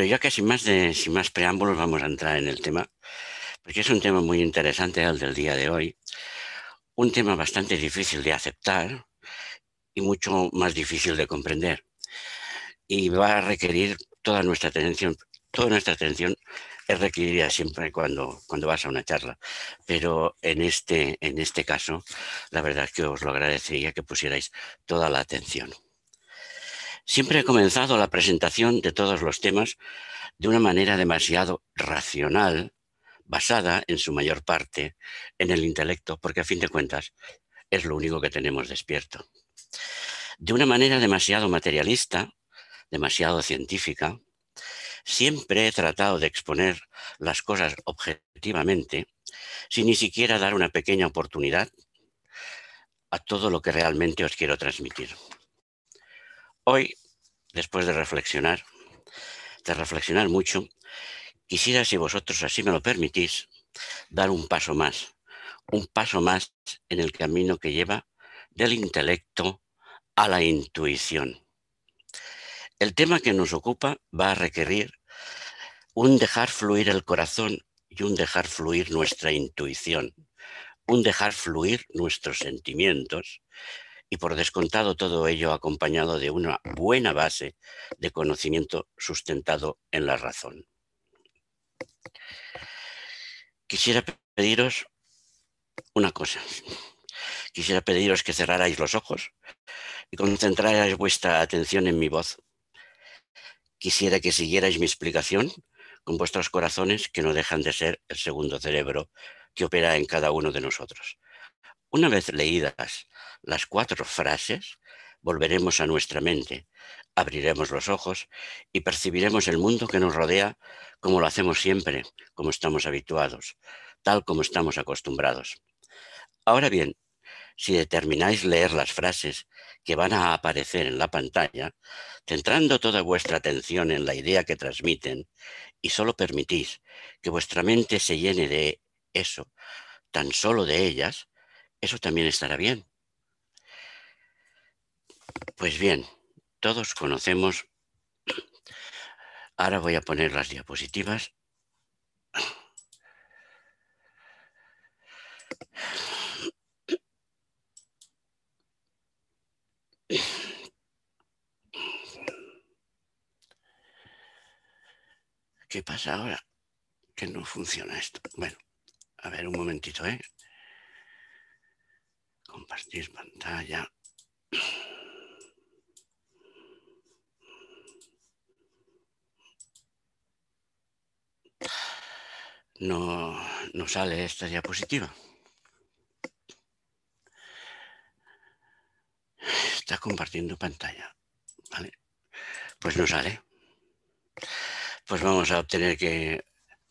Pero ya que sin más, preámbulos vamos a entrar en el tema, porque es un tema muy interesante el del día de hoy, un tema bastante difícil de aceptar y mucho más difícil de comprender. Y va a requerir toda nuestra atención, toda nuestra atención es requerida siempre cuando, cuando vas a una charla. Pero en este, en este caso, la verdad es que os lo agradecería que pusierais toda la atención. Siempre he comenzado la presentación de todos los temas de una manera demasiado racional, basada en su mayor parte en el intelecto, porque a fin de cuentas es lo único que tenemos despierto. De una manera demasiado materialista, demasiado científica, siempre he tratado de exponer las cosas objetivamente, sin ni siquiera dar una pequeña oportunidad a todo lo que realmente os quiero transmitir. Hoy, después de reflexionar, de reflexionar mucho, quisiera, si vosotros así me lo permitís, dar un paso más, un paso más en el camino que lleva del intelecto a la intuición. El tema que nos ocupa va a requerir un dejar fluir el corazón y un dejar fluir nuestra intuición, un dejar fluir nuestros sentimientos y por descontado todo ello acompañado de una buena base de conocimiento sustentado en la razón. Quisiera pediros una cosa. Quisiera pediros que cerrarais los ojos y concentrarais vuestra atención en mi voz. Quisiera que siguierais mi explicación con vuestros corazones que no dejan de ser el segundo cerebro que opera en cada uno de nosotros. Una vez leídas las cuatro frases, volveremos a nuestra mente, abriremos los ojos y percibiremos el mundo que nos rodea como lo hacemos siempre, como estamos habituados, tal como estamos acostumbrados. Ahora bien, si determináis leer las frases que van a aparecer en la pantalla, centrando toda vuestra atención en la idea que transmiten y solo permitís que vuestra mente se llene de eso, tan solo de ellas, eso también estará bien. Pues bien, todos conocemos. Ahora voy a poner las diapositivas. ¿Qué pasa ahora? Que no funciona esto. Bueno, a ver un momentito, ¿eh? Compartir pantalla. no, no sale esta diapositiva. Está compartiendo pantalla. Pues no sale. Pues vamos a obtener que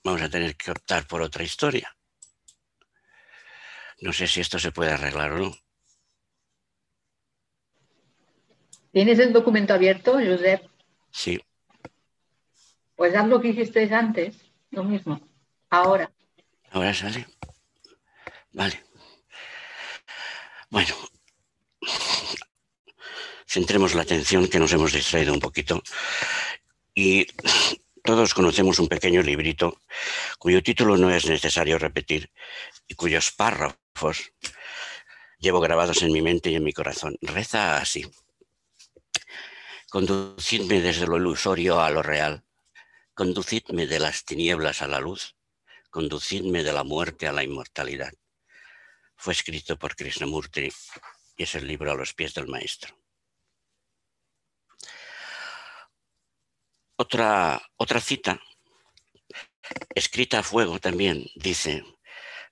vamos a tener que optar por otra historia. No sé si esto se puede arreglar o no. ¿Tienes el documento abierto, Josep? Sí. Pues haz lo que hicisteis antes, lo mismo. Ahora. Ahora sale. Vale. Bueno, centremos la atención que nos hemos distraído un poquito. Y todos conocemos un pequeño librito cuyo título no es necesario repetir y cuyos párrafos llevo grabados en mi mente y en mi corazón. Reza así. Conducidme desde lo ilusorio a lo real. Conducidme de las tinieblas a la luz conducidme de la muerte a la inmortalidad. Fue escrito por Krishnamurti y es el libro a los pies del maestro. Otra, otra cita, escrita a fuego también, dice,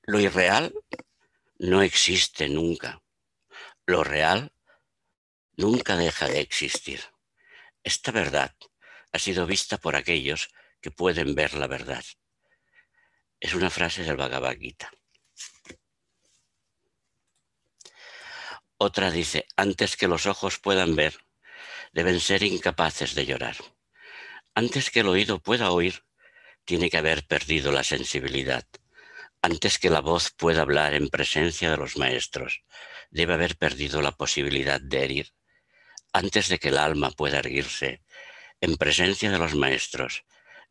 lo irreal no existe nunca. Lo real nunca deja de existir. Esta verdad ha sido vista por aquellos que pueden ver la verdad. Es una frase del Bhagavad Gita. Otra dice, antes que los ojos puedan ver, deben ser incapaces de llorar. Antes que el oído pueda oír, tiene que haber perdido la sensibilidad. Antes que la voz pueda hablar en presencia de los maestros, debe haber perdido la posibilidad de herir. Antes de que el alma pueda erguirse, en presencia de los maestros,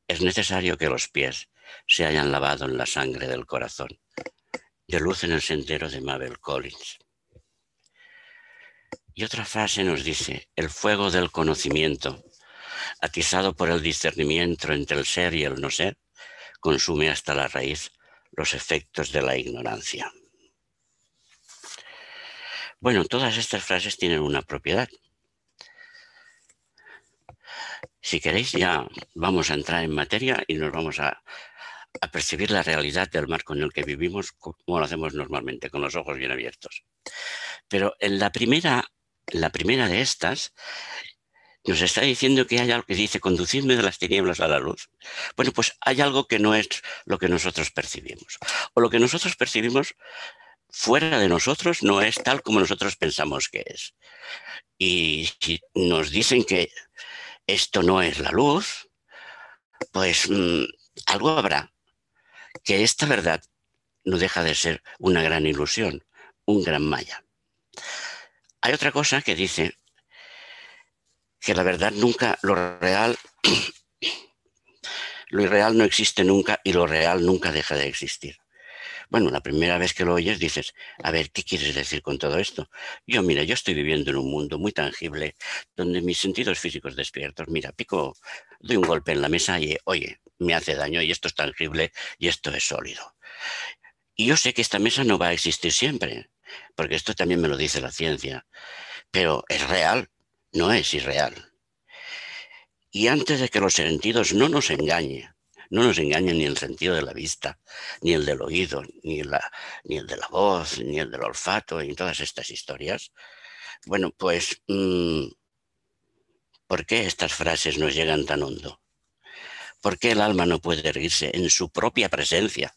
es necesario que los pies se hayan lavado en la sangre del corazón, de luz en el sendero de Mabel Collins. Y otra frase nos dice, el fuego del conocimiento, atizado por el discernimiento entre el ser y el no ser, consume hasta la raíz los efectos de la ignorancia. Bueno, todas estas frases tienen una propiedad. Si queréis, ya vamos a entrar en materia y nos vamos a a percibir la realidad del marco en el que vivimos como lo hacemos normalmente, con los ojos bien abiertos. Pero en la primera, la primera de estas nos está diciendo que hay algo que dice, conducirme de las tinieblas a la luz. Bueno, pues hay algo que no es lo que nosotros percibimos. O lo que nosotros percibimos fuera de nosotros no es tal como nosotros pensamos que es. Y si nos dicen que esto no es la luz, pues mm, algo habrá que esta verdad no deja de ser una gran ilusión, un gran maya. Hay otra cosa que dice que la verdad nunca, lo real, lo irreal no existe nunca y lo real nunca deja de existir. Bueno, la primera vez que lo oyes dices, a ver, ¿qué quieres decir con todo esto? Yo, mira, yo estoy viviendo en un mundo muy tangible donde mis sentidos físicos despiertos, mira, pico, doy un golpe en la mesa y, oye, me hace daño y esto es tangible y esto es sólido. Y yo sé que esta mesa no va a existir siempre, porque esto también me lo dice la ciencia, pero es real, no es irreal. Y antes de que los sentidos no nos engañen, no nos engaña ni el sentido de la vista, ni el del oído, ni, ni el de la voz, ni el del olfato, ni todas estas historias. Bueno, pues, mm, ¿por qué estas frases nos llegan tan hondo? ¿Por qué el alma no puede erguirse en su propia presencia?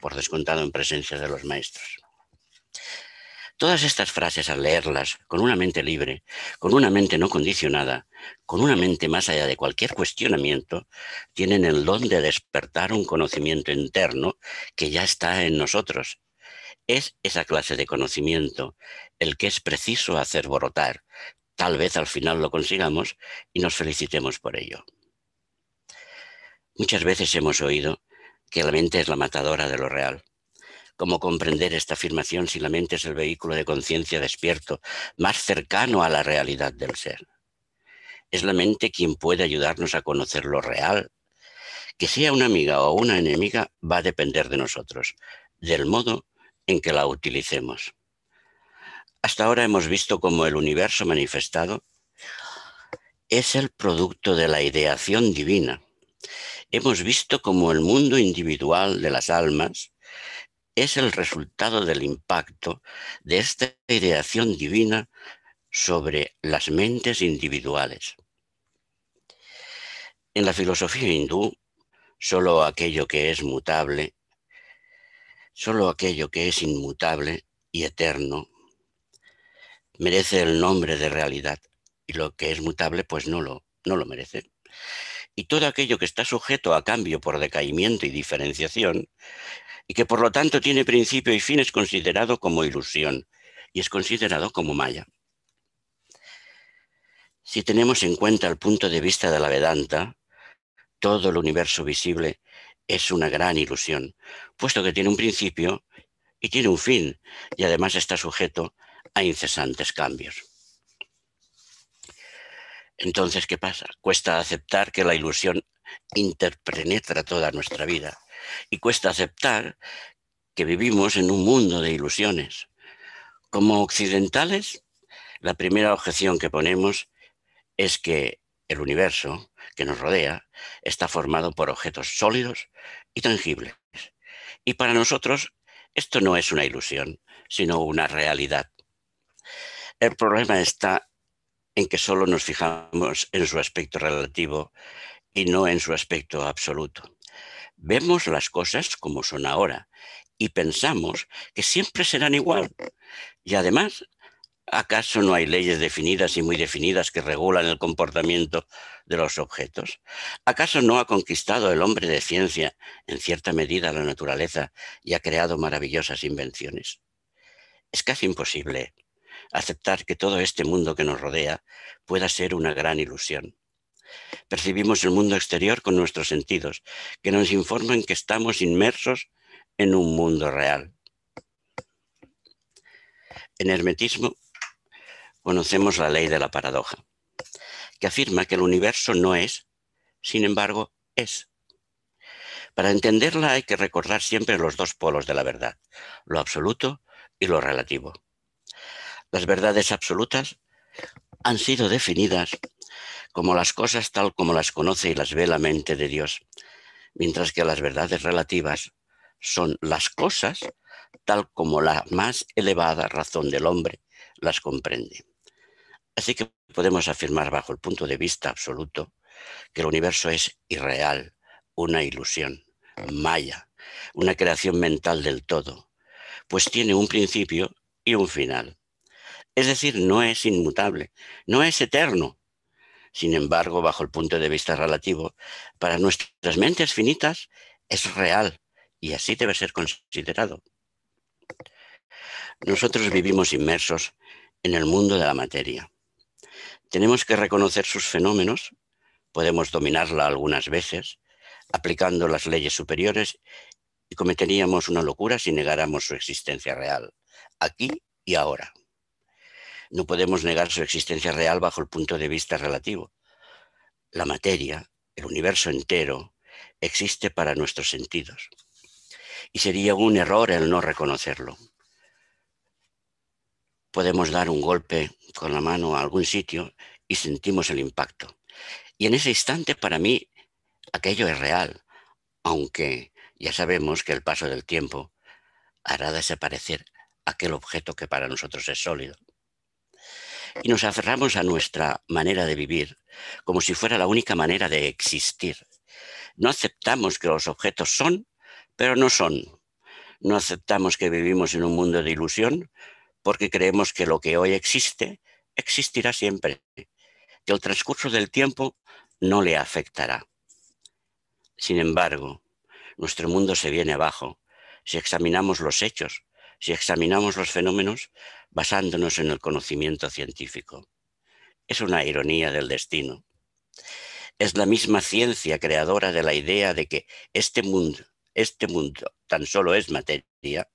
Por descontado en presencia de los maestros. Todas estas frases al leerlas con una mente libre, con una mente no condicionada, con una mente más allá de cualquier cuestionamiento, tienen el don de despertar un conocimiento interno que ya está en nosotros. Es esa clase de conocimiento el que es preciso hacer borotar. Tal vez al final lo consigamos y nos felicitemos por ello. Muchas veces hemos oído que la mente es la matadora de lo real. ¿Cómo comprender esta afirmación si la mente es el vehículo de conciencia despierto, más cercano a la realidad del ser? Es la mente quien puede ayudarnos a conocer lo real. Que sea una amiga o una enemiga va a depender de nosotros, del modo en que la utilicemos. Hasta ahora hemos visto cómo el universo manifestado es el producto de la ideación divina. Hemos visto cómo el mundo individual de las almas es el resultado del impacto de esta ideación divina sobre las mentes individuales. En la filosofía hindú, solo aquello que es mutable, solo aquello que es inmutable y eterno, merece el nombre de realidad y lo que es mutable pues no lo, no lo merece. Y todo aquello que está sujeto a cambio por decaimiento y diferenciación y que por lo tanto tiene principio y fin es considerado como ilusión y es considerado como maya. Si tenemos en cuenta el punto de vista de la Vedanta, todo el universo visible es una gran ilusión, puesto que tiene un principio y tiene un fin, y además está sujeto a incesantes cambios. Entonces, ¿qué pasa? Cuesta aceptar que la ilusión interpenetra toda nuestra vida y cuesta aceptar que vivimos en un mundo de ilusiones. Como occidentales, la primera objeción que ponemos es que el universo que nos rodea está formado por objetos sólidos y tangibles. Y para nosotros esto no es una ilusión, sino una realidad. El problema está en que solo nos fijamos en su aspecto relativo y no en su aspecto absoluto. Vemos las cosas como son ahora y pensamos que siempre serán igual. Y además, ¿acaso no hay leyes definidas y muy definidas que regulan el comportamiento de los objetos? ¿Acaso no ha conquistado el hombre de ciencia en cierta medida la naturaleza y ha creado maravillosas invenciones? Es casi imposible aceptar que todo este mundo que nos rodea pueda ser una gran ilusión. Percibimos el mundo exterior con nuestros sentidos, que nos informan que estamos inmersos en un mundo real. En hermetismo conocemos la ley de la paradoja, que afirma que el universo no es, sin embargo, es. Para entenderla hay que recordar siempre los dos polos de la verdad, lo absoluto y lo relativo. Las verdades absolutas han sido definidas como las cosas tal como las conoce y las ve la mente de Dios, mientras que las verdades relativas son las cosas tal como la más elevada razón del hombre las comprende. Así que podemos afirmar bajo el punto de vista absoluto que el universo es irreal, una ilusión, maya, una creación mental del todo, pues tiene un principio y un final. Es decir, no es inmutable, no es eterno, sin embargo, bajo el punto de vista relativo, para nuestras mentes finitas es real y así debe ser considerado. Nosotros vivimos inmersos en el mundo de la materia. Tenemos que reconocer sus fenómenos, podemos dominarla algunas veces, aplicando las leyes superiores y cometeríamos una locura si negáramos su existencia real, aquí y ahora no podemos negar su existencia real bajo el punto de vista relativo. La materia, el universo entero, existe para nuestros sentidos. Y sería un error el no reconocerlo. Podemos dar un golpe con la mano a algún sitio y sentimos el impacto. Y en ese instante para mí aquello es real, aunque ya sabemos que el paso del tiempo hará desaparecer aquel objeto que para nosotros es sólido y nos aferramos a nuestra manera de vivir como si fuera la única manera de existir. No aceptamos que los objetos son, pero no son. No aceptamos que vivimos en un mundo de ilusión porque creemos que lo que hoy existe existirá siempre, que el transcurso del tiempo no le afectará. Sin embargo, nuestro mundo se viene abajo si examinamos los hechos si examinamos los fenómenos basándonos en el conocimiento científico. Es una ironía del destino. Es la misma ciencia creadora de la idea de que este mundo, este mundo tan solo es materia.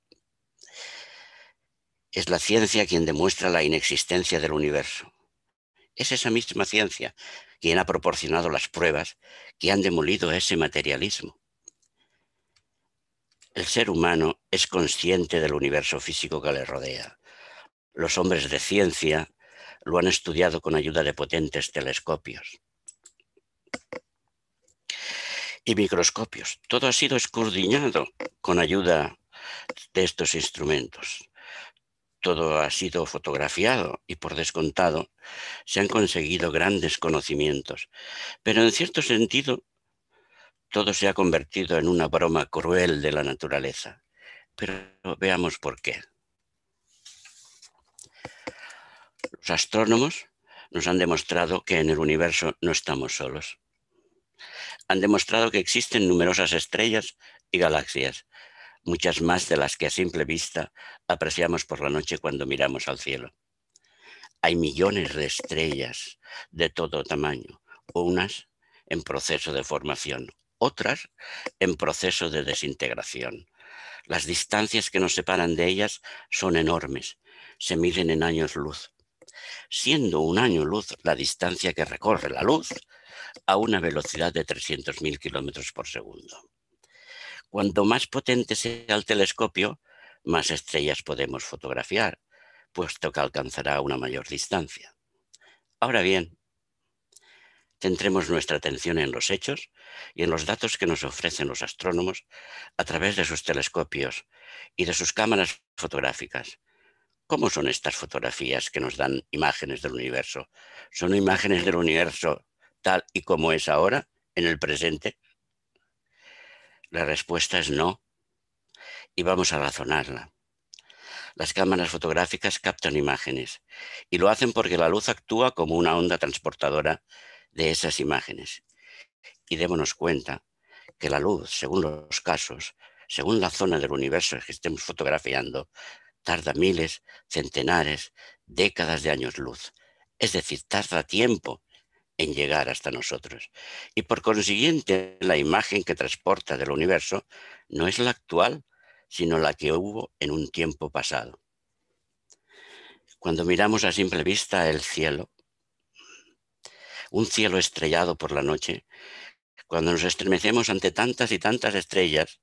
Es la ciencia quien demuestra la inexistencia del universo. Es esa misma ciencia quien ha proporcionado las pruebas que han demolido ese materialismo. El ser humano es consciente del universo físico que le rodea. Los hombres de ciencia lo han estudiado con ayuda de potentes telescopios y microscopios. Todo ha sido escudriñado con ayuda de estos instrumentos. Todo ha sido fotografiado y por descontado se han conseguido grandes conocimientos. Pero en cierto sentido todo se ha convertido en una broma cruel de la naturaleza. Pero veamos por qué. Los astrónomos nos han demostrado que en el universo no estamos solos. Han demostrado que existen numerosas estrellas y galaxias, muchas más de las que a simple vista apreciamos por la noche cuando miramos al cielo. Hay millones de estrellas de todo tamaño, unas en proceso de formación, otras en proceso de desintegración. Las distancias que nos separan de ellas son enormes, se miden en años luz, siendo un año luz la distancia que recorre la luz a una velocidad de 300.000 kilómetros por segundo. Cuanto más potente sea el telescopio, más estrellas podemos fotografiar, puesto que alcanzará una mayor distancia. Ahora bien, Centremos nuestra atención en los hechos y en los datos que nos ofrecen los astrónomos a través de sus telescopios y de sus cámaras fotográficas. ¿Cómo son estas fotografías que nos dan imágenes del universo? ¿Son imágenes del universo tal y como es ahora, en el presente? La respuesta es no. Y vamos a razonarla. Las cámaras fotográficas captan imágenes y lo hacen porque la luz actúa como una onda transportadora de esas imágenes. Y démonos cuenta que la luz, según los casos, según la zona del universo que estemos fotografiando, tarda miles, centenares, décadas de años luz. Es decir, tarda tiempo en llegar hasta nosotros. Y por consiguiente, la imagen que transporta del universo no es la actual, sino la que hubo en un tiempo pasado. Cuando miramos a simple vista el cielo, un cielo estrellado por la noche, cuando nos estremecemos ante tantas y tantas estrellas,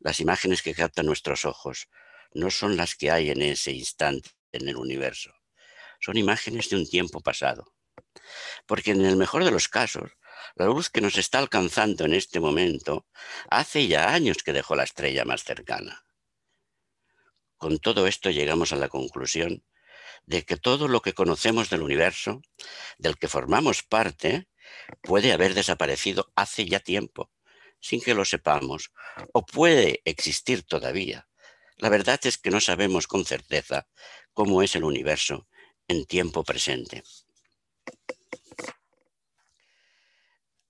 las imágenes que captan nuestros ojos no son las que hay en ese instante en el universo, son imágenes de un tiempo pasado. Porque en el mejor de los casos, la luz que nos está alcanzando en este momento hace ya años que dejó la estrella más cercana. Con todo esto llegamos a la conclusión de que todo lo que conocemos del universo, del que formamos parte, puede haber desaparecido hace ya tiempo, sin que lo sepamos, o puede existir todavía. La verdad es que no sabemos con certeza cómo es el universo en tiempo presente.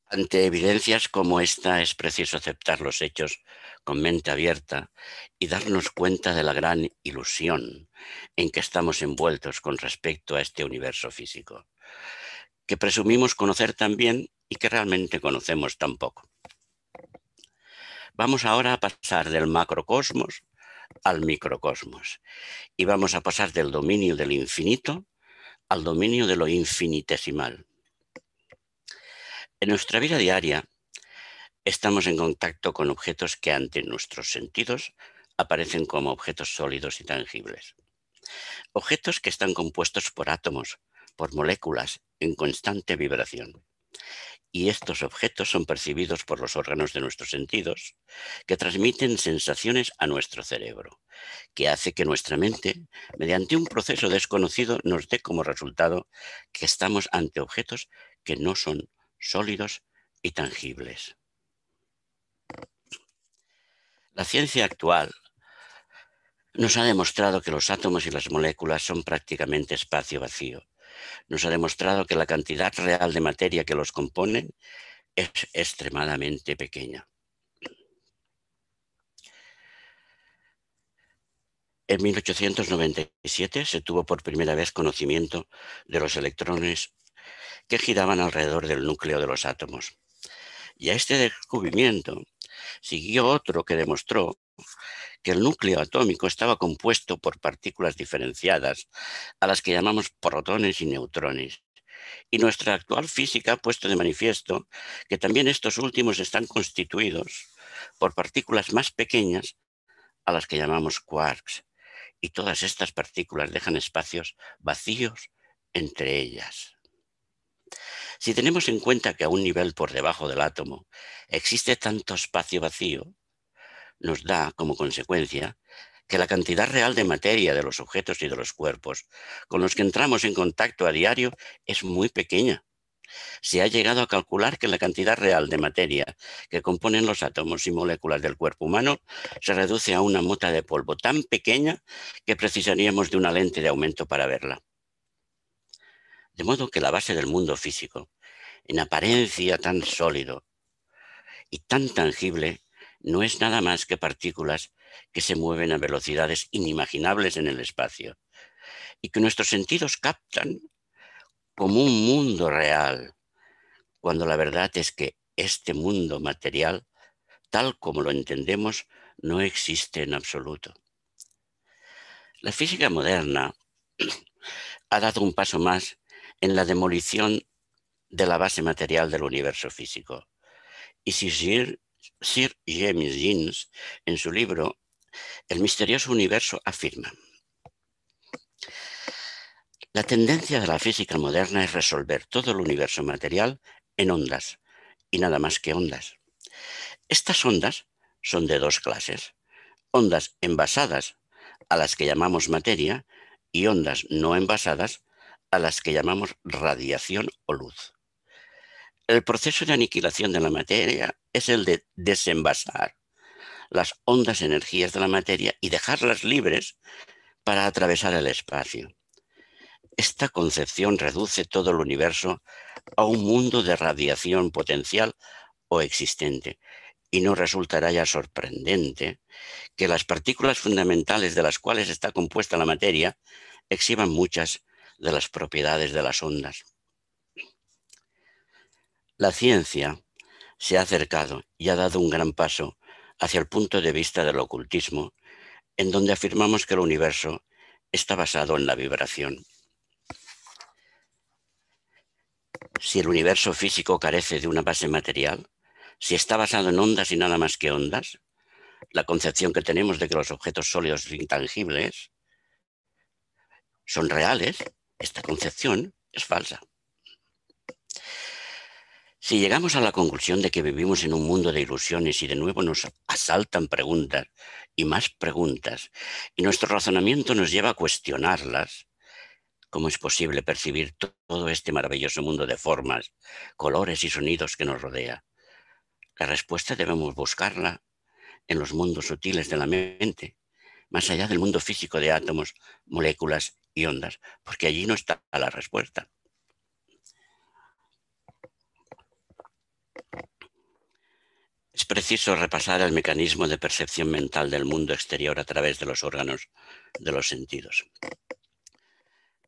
Ante evidencias como esta es preciso aceptar los hechos con mente abierta y darnos cuenta de la gran ilusión en que estamos envueltos con respecto a este universo físico, que presumimos conocer tan bien y que realmente conocemos tan poco. Vamos ahora a pasar del macrocosmos al microcosmos y vamos a pasar del dominio del infinito al dominio de lo infinitesimal. En nuestra vida diaria estamos en contacto con objetos que ante nuestros sentidos aparecen como objetos sólidos y tangibles. Objetos que están compuestos por átomos, por moléculas, en constante vibración. Y estos objetos son percibidos por los órganos de nuestros sentidos, que transmiten sensaciones a nuestro cerebro, que hace que nuestra mente, mediante un proceso desconocido, nos dé como resultado que estamos ante objetos que no son sólidos y tangibles. La ciencia actual nos ha demostrado que los átomos y las moléculas son prácticamente espacio vacío. Nos ha demostrado que la cantidad real de materia que los componen es extremadamente pequeña. En 1897 se tuvo por primera vez conocimiento de los electrones que giraban alrededor del núcleo de los átomos. Y a este descubrimiento siguió otro que demostró que el núcleo atómico estaba compuesto por partículas diferenciadas, a las que llamamos protones y neutrones. Y nuestra actual física ha puesto de manifiesto que también estos últimos están constituidos por partículas más pequeñas, a las que llamamos quarks. Y todas estas partículas dejan espacios vacíos entre ellas. Si tenemos en cuenta que a un nivel por debajo del átomo existe tanto espacio vacío, nos da como consecuencia que la cantidad real de materia de los objetos y de los cuerpos con los que entramos en contacto a diario es muy pequeña. Se ha llegado a calcular que la cantidad real de materia que componen los átomos y moléculas del cuerpo humano se reduce a una mota de polvo tan pequeña que precisaríamos de una lente de aumento para verla. De modo que la base del mundo físico, en apariencia tan sólido y tan tangible, no es nada más que partículas que se mueven a velocidades inimaginables en el espacio y que nuestros sentidos captan como un mundo real, cuando la verdad es que este mundo material, tal como lo entendemos, no existe en absoluto. La física moderna ha dado un paso más en la demolición de la base material del universo físico. Y Sir, Sir James Jeans, en su libro El misterioso universo, afirma, la tendencia de la física moderna es resolver todo el universo material en ondas, y nada más que ondas. Estas ondas son de dos clases, ondas envasadas, a las que llamamos materia, y ondas no envasadas, a las que llamamos radiación o luz. El proceso de aniquilación de la materia es el de desenvasar las ondas energías de la materia y dejarlas libres para atravesar el espacio. Esta concepción reduce todo el universo a un mundo de radiación potencial o existente, y no resultará ya sorprendente que las partículas fundamentales de las cuales está compuesta la materia exhiban muchas de las propiedades de las ondas. La ciencia se ha acercado y ha dado un gran paso hacia el punto de vista del ocultismo, en donde afirmamos que el universo está basado en la vibración. Si el universo físico carece de una base material, si está basado en ondas y nada más que ondas, la concepción que tenemos de que los objetos sólidos intangibles son reales esta concepción es falsa. Si llegamos a la conclusión de que vivimos en un mundo de ilusiones y de nuevo nos asaltan preguntas y más preguntas, y nuestro razonamiento nos lleva a cuestionarlas, ¿cómo es posible percibir todo este maravilloso mundo de formas, colores y sonidos que nos rodea? La respuesta debemos buscarla en los mundos sutiles de la mente, más allá del mundo físico de átomos, moléculas y ondas, porque allí no está la respuesta. Es preciso repasar el mecanismo de percepción mental del mundo exterior a través de los órganos de los sentidos.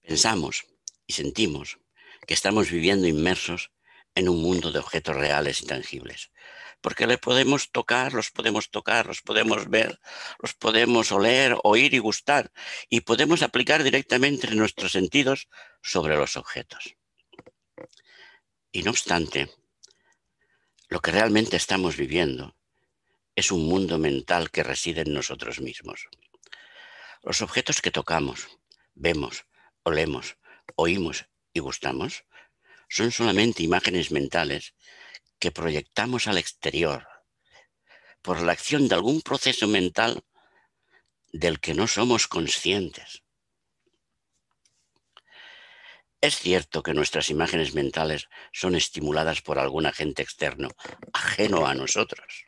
Pensamos y sentimos que estamos viviendo inmersos en un mundo de objetos reales y tangibles, porque le podemos tocar, los podemos tocar, los podemos ver, los podemos oler, oír y gustar, y podemos aplicar directamente nuestros sentidos sobre los objetos. Y no obstante, lo que realmente estamos viviendo es un mundo mental que reside en nosotros mismos. Los objetos que tocamos, vemos, olemos, oímos y gustamos son solamente imágenes mentales que proyectamos al exterior por la acción de algún proceso mental del que no somos conscientes. Es cierto que nuestras imágenes mentales son estimuladas por algún agente externo, ajeno a nosotros.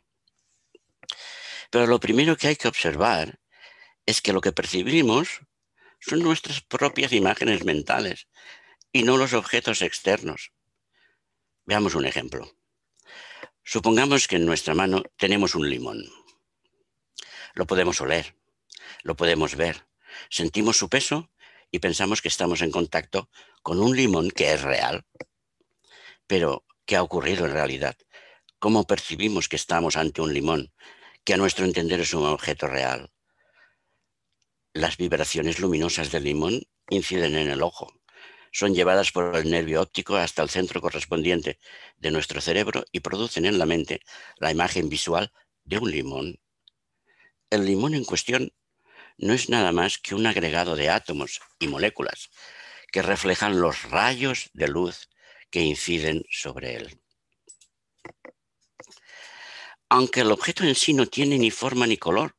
Pero lo primero que hay que observar es que lo que percibimos son nuestras propias imágenes mentales y no los objetos externos. Veamos un ejemplo. Supongamos que en nuestra mano tenemos un limón. Lo podemos oler, lo podemos ver, sentimos su peso y pensamos que estamos en contacto con un limón que es real. Pero, ¿qué ha ocurrido en realidad? ¿Cómo percibimos que estamos ante un limón que a nuestro entender es un objeto real? Las vibraciones luminosas del limón inciden en el ojo, son llevadas por el nervio óptico hasta el centro correspondiente de nuestro cerebro y producen en la mente la imagen visual de un limón. El limón en cuestión no es nada más que un agregado de átomos y moléculas que reflejan los rayos de luz que inciden sobre él. Aunque el objeto en sí no tiene ni forma ni color,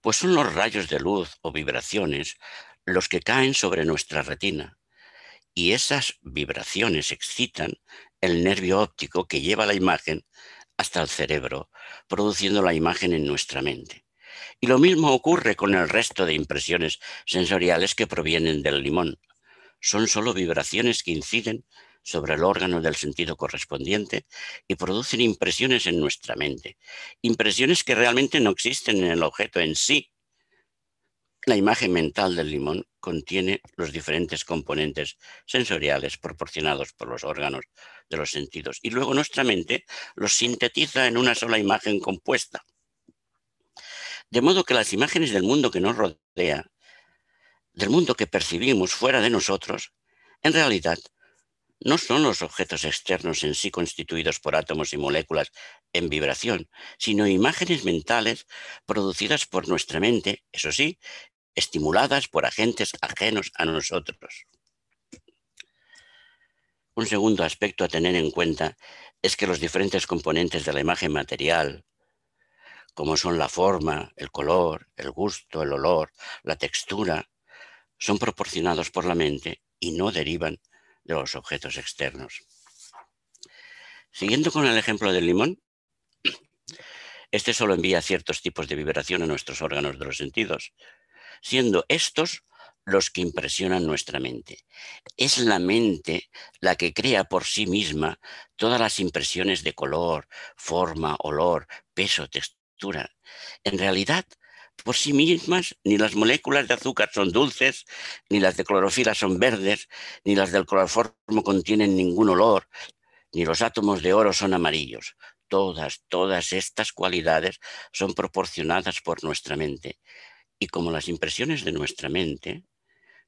pues son los rayos de luz o vibraciones los que caen sobre nuestra retina, y esas vibraciones excitan el nervio óptico que lleva la imagen hasta el cerebro, produciendo la imagen en nuestra mente. Y lo mismo ocurre con el resto de impresiones sensoriales que provienen del limón. Son solo vibraciones que inciden sobre el órgano del sentido correspondiente y producen impresiones en nuestra mente. Impresiones que realmente no existen en el objeto en sí, la imagen mental del limón contiene los diferentes componentes sensoriales proporcionados por los órganos de los sentidos y luego nuestra mente los sintetiza en una sola imagen compuesta. De modo que las imágenes del mundo que nos rodea, del mundo que percibimos fuera de nosotros, en realidad no son los objetos externos en sí constituidos por átomos y moléculas en vibración, sino imágenes mentales producidas por nuestra mente, eso sí, estimuladas por agentes ajenos a nosotros. Un segundo aspecto a tener en cuenta es que los diferentes componentes de la imagen material, como son la forma, el color, el gusto, el olor, la textura, son proporcionados por la mente y no derivan de los objetos externos. Siguiendo con el ejemplo del limón, este solo envía ciertos tipos de vibración a nuestros órganos de los sentidos, siendo estos los que impresionan nuestra mente. Es la mente la que crea por sí misma todas las impresiones de color, forma, olor, peso, textura. En realidad, por sí mismas, ni las moléculas de azúcar son dulces, ni las de clorofila son verdes, ni las del cloroformo contienen ningún olor, ni los átomos de oro son amarillos. Todas, todas estas cualidades son proporcionadas por nuestra mente. Y como las impresiones de nuestra mente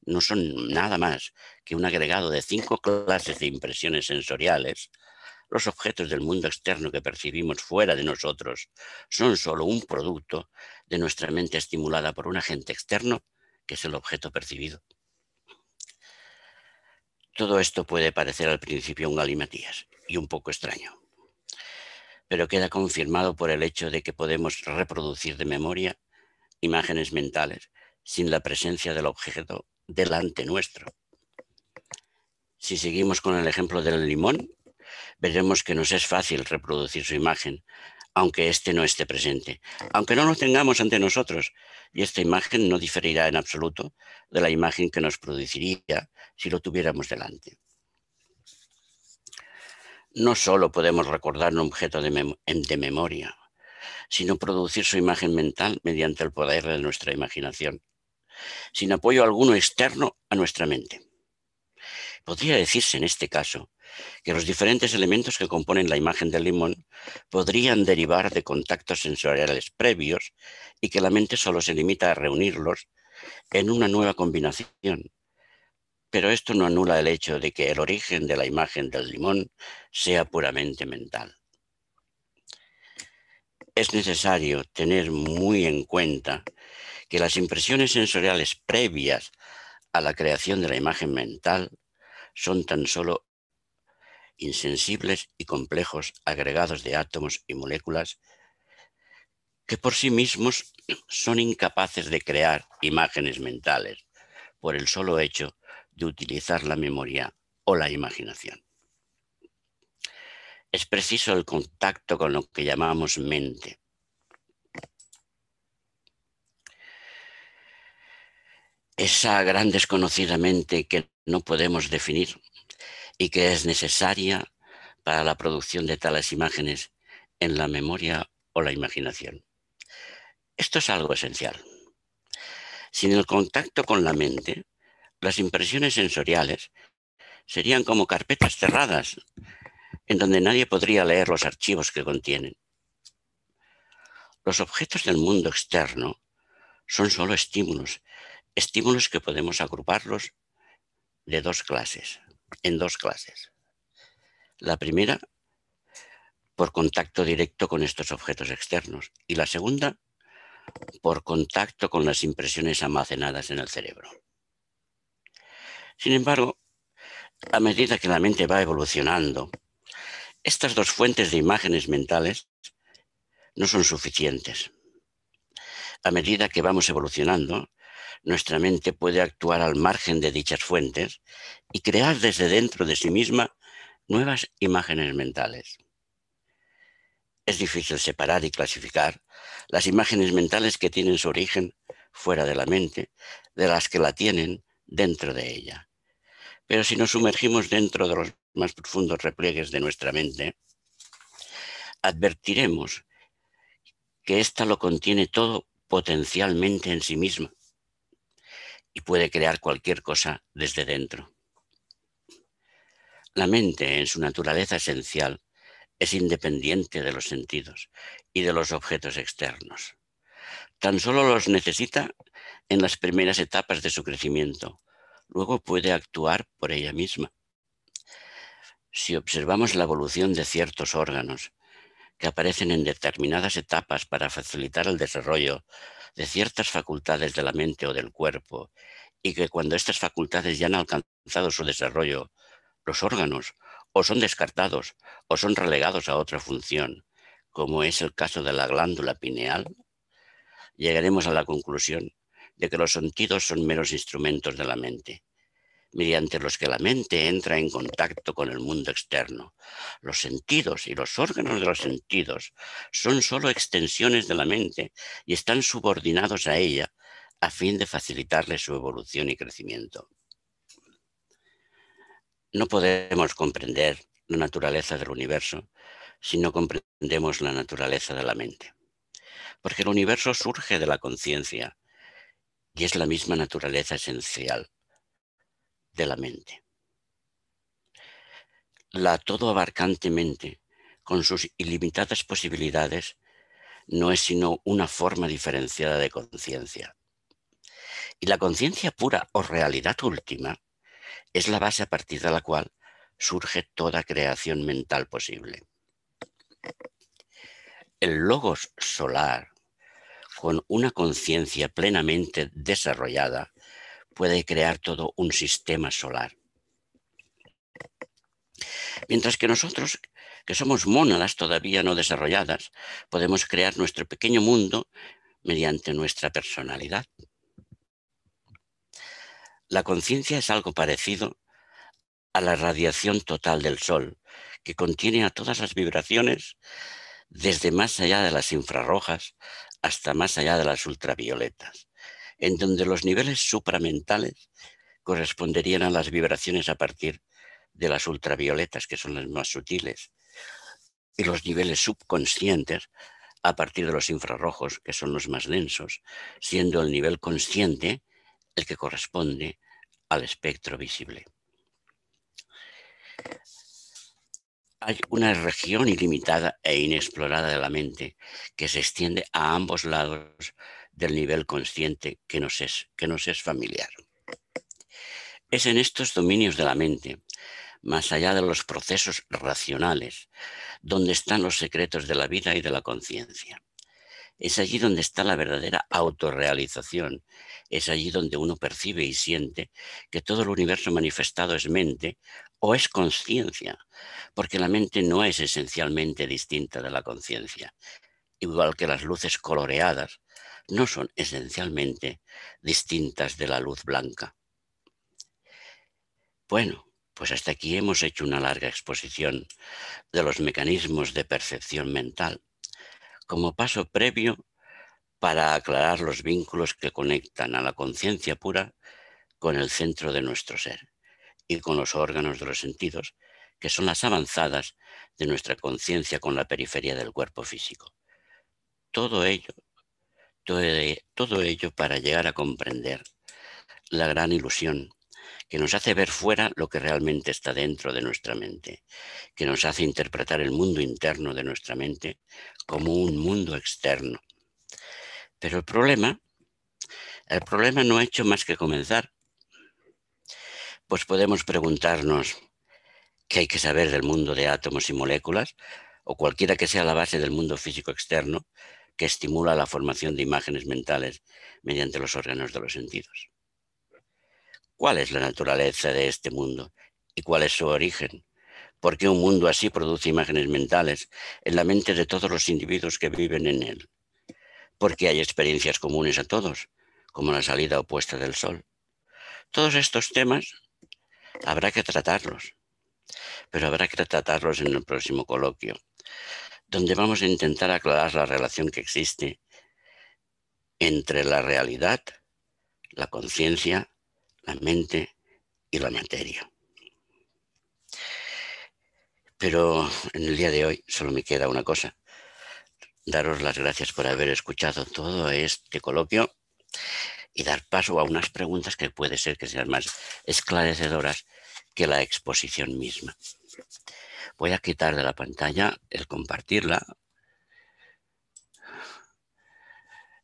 no son nada más que un agregado de cinco clases de impresiones sensoriales, los objetos del mundo externo que percibimos fuera de nosotros son solo un producto de nuestra mente estimulada por un agente externo que es el objeto percibido. Todo esto puede parecer al principio un galimatías y un poco extraño, pero queda confirmado por el hecho de que podemos reproducir de memoria imágenes mentales, sin la presencia del objeto delante nuestro. Si seguimos con el ejemplo del limón, veremos que nos es fácil reproducir su imagen, aunque éste no esté presente, aunque no lo tengamos ante nosotros, y esta imagen no diferirá en absoluto de la imagen que nos produciría si lo tuviéramos delante. No solo podemos recordar un objeto de, de memoria, sino producir su imagen mental mediante el poder de nuestra imaginación, sin apoyo alguno externo a nuestra mente. Podría decirse en este caso que los diferentes elementos que componen la imagen del limón podrían derivar de contactos sensoriales previos y que la mente solo se limita a reunirlos en una nueva combinación. Pero esto no anula el hecho de que el origen de la imagen del limón sea puramente mental es necesario tener muy en cuenta que las impresiones sensoriales previas a la creación de la imagen mental son tan solo insensibles y complejos agregados de átomos y moléculas que por sí mismos son incapaces de crear imágenes mentales por el solo hecho de utilizar la memoria o la imaginación es preciso el contacto con lo que llamamos mente. Esa gran desconocida mente que no podemos definir y que es necesaria para la producción de tales imágenes en la memoria o la imaginación. Esto es algo esencial. Sin el contacto con la mente, las impresiones sensoriales serían como carpetas cerradas en donde nadie podría leer los archivos que contienen. Los objetos del mundo externo son solo estímulos, estímulos que podemos agruparlos de dos clases, en dos clases. La primera, por contacto directo con estos objetos externos, y la segunda, por contacto con las impresiones almacenadas en el cerebro. Sin embargo, a medida que la mente va evolucionando, estas dos fuentes de imágenes mentales no son suficientes. A medida que vamos evolucionando, nuestra mente puede actuar al margen de dichas fuentes y crear desde dentro de sí misma nuevas imágenes mentales. Es difícil separar y clasificar las imágenes mentales que tienen su origen fuera de la mente de las que la tienen dentro de ella. Pero si nos sumergimos dentro de los más profundos repliegues de nuestra mente, advertiremos que ésta lo contiene todo potencialmente en sí misma y puede crear cualquier cosa desde dentro. La mente, en su naturaleza esencial, es independiente de los sentidos y de los objetos externos. Tan solo los necesita en las primeras etapas de su crecimiento. Luego puede actuar por ella misma. Si observamos la evolución de ciertos órganos que aparecen en determinadas etapas para facilitar el desarrollo de ciertas facultades de la mente o del cuerpo y que cuando estas facultades ya han alcanzado su desarrollo, los órganos o son descartados o son relegados a otra función, como es el caso de la glándula pineal, llegaremos a la conclusión de que los sentidos son meros instrumentos de la mente mediante los que la mente entra en contacto con el mundo externo. Los sentidos y los órganos de los sentidos son solo extensiones de la mente y están subordinados a ella a fin de facilitarle su evolución y crecimiento. No podemos comprender la naturaleza del universo si no comprendemos la naturaleza de la mente, porque el universo surge de la conciencia y es la misma naturaleza esencial de la mente. La todo abarcante mente, con sus ilimitadas posibilidades, no es sino una forma diferenciada de conciencia. Y la conciencia pura o realidad última es la base a partir de la cual surge toda creación mental posible. El logos solar, con una conciencia plenamente desarrollada, puede crear todo un sistema solar. Mientras que nosotros, que somos mónadas todavía no desarrolladas, podemos crear nuestro pequeño mundo mediante nuestra personalidad. La conciencia es algo parecido a la radiación total del Sol, que contiene a todas las vibraciones desde más allá de las infrarrojas hasta más allá de las ultravioletas en donde los niveles supramentales corresponderían a las vibraciones a partir de las ultravioletas, que son las más sutiles, y los niveles subconscientes a partir de los infrarrojos, que son los más densos, siendo el nivel consciente el que corresponde al espectro visible. Hay una región ilimitada e inexplorada de la mente que se extiende a ambos lados del nivel consciente que nos es, que familiar. Es en estos dominios de la mente, más allá de los procesos racionales, donde están los secretos de la vida y de la conciencia. Es allí donde está la verdadera autorrealización. Es allí donde uno percibe y siente que todo el universo manifestado es mente o es conciencia, porque la mente no es esencialmente distinta de la conciencia. Igual que las luces coloreadas no son esencialmente distintas de la luz blanca. Bueno, pues hasta aquí hemos hecho una larga exposición de los mecanismos de percepción mental como paso previo para aclarar los vínculos que conectan a la conciencia pura con el centro de nuestro ser y con los órganos de los sentidos, que son las avanzadas de nuestra conciencia con la periferia del cuerpo físico. Todo ello todo, e-, todo ello para llegar a comprender la gran ilusión que nos hace ver fuera lo que realmente está dentro de nuestra mente, que nos hace interpretar el mundo interno de nuestra mente como un mundo externo. Pero el problema, el problema no ha hecho más que comenzar. Pues podemos preguntarnos qué hay que saber del mundo de átomos y moléculas, o cualquiera que sea la base del mundo físico externo, que estimula la formación de imágenes mentales mediante los órganos de los sentidos. ¿Cuál es la naturaleza de este mundo y cuál es su origen? ¿Por qué un mundo así produce imágenes mentales en la mente de todos los individuos que viven en él? ¿Por qué hay experiencias comunes a todos, como la salida opuesta del sol. Todos estos temas habrá que tratarlos, pero habrá que tratarlos en el próximo coloquio, donde vamos a intentar aclarar la relación que existe entre la realidad, la conciencia, la mente y la materia. Pero en el día de hoy solo me queda una cosa. Daros las gracias por haber escuchado todo este coloquio y dar paso a unas preguntas que puede ser que sean más esclarecedoras que la exposición misma. Voy a quitar de la pantalla el compartirla.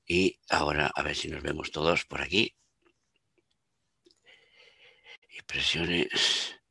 Y ahora, a ver si nos vemos todos por aquí. Y presiones.